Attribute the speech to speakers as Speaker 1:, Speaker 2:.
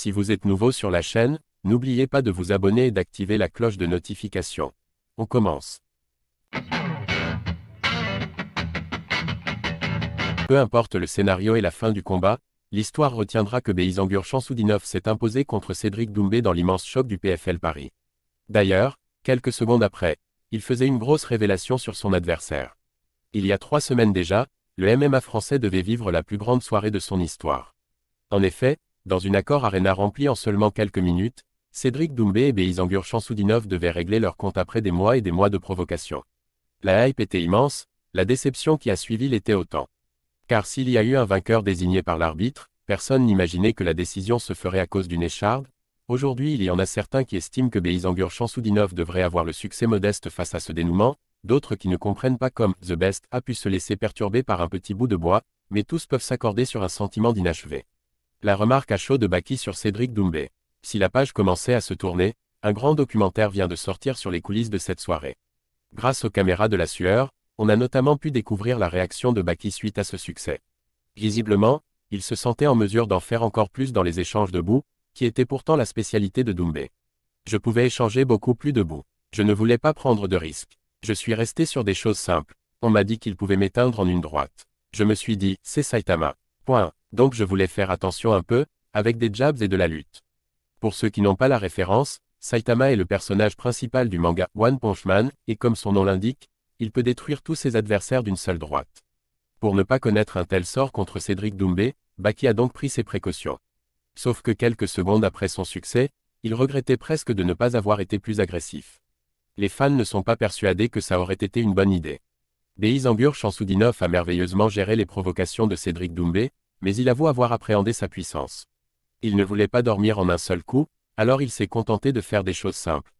Speaker 1: Si vous êtes nouveau sur la chaîne, n'oubliez pas de vous abonner et d'activer la cloche de notification. On commence. Peu importe le scénario et la fin du combat, l'histoire retiendra que Beizangur Chansoudinov s'est imposé contre Cédric Doumbé dans l'immense choc du PFL Paris. D'ailleurs, quelques secondes après, il faisait une grosse révélation sur son adversaire. Il y a trois semaines déjà, le MMA français devait vivre la plus grande soirée de son histoire. En effet, dans un accord Arena rempli en seulement quelques minutes, Cédric Doumbé et Beizangur Chansoudinov devaient régler leur compte après des mois et des mois de provocation. La hype était immense, la déception qui a suivi l'était autant. Car s'il y a eu un vainqueur désigné par l'arbitre, personne n'imaginait que la décision se ferait à cause d'une écharde. Aujourd'hui il y en a certains qui estiment que Beizangur Chansoudinov devrait avoir le succès modeste face à ce dénouement, d'autres qui ne comprennent pas comme The Best a pu se laisser perturber par un petit bout de bois, mais tous peuvent s'accorder sur un sentiment d'inachevé. La remarque à chaud de Baki sur Cédric Doumbé. Si la page commençait à se tourner, un grand documentaire vient de sortir sur les coulisses de cette soirée. Grâce aux caméras de la sueur, on a notamment pu découvrir la réaction de Baki suite à ce succès. Visiblement, il se sentait en mesure d'en faire encore plus dans les échanges de boue, qui était pourtant la spécialité de Doumbé. Je pouvais échanger beaucoup plus de boue. Je ne voulais pas prendre de risques. Je suis resté sur des choses simples. On m'a dit qu'il pouvait m'éteindre en une droite. Je me suis dit, c'est Saitama. Point. Donc je voulais faire attention un peu, avec des jabs et de la lutte. Pour ceux qui n'ont pas la référence, Saitama est le personnage principal du manga One Punch Man, et comme son nom l'indique, il peut détruire tous ses adversaires d'une seule droite. Pour ne pas connaître un tel sort contre Cédric Doumbé, Baki a donc pris ses précautions. Sauf que quelques secondes après son succès, il regrettait presque de ne pas avoir été plus agressif. Les fans ne sont pas persuadés que ça aurait été une bonne idée. Deizangur Chansoudinov a merveilleusement géré les provocations de Cédric Doumbé, mais il avoue avoir appréhendé sa puissance. Il ne voulait pas dormir en un seul coup, alors il s'est contenté de faire des choses simples.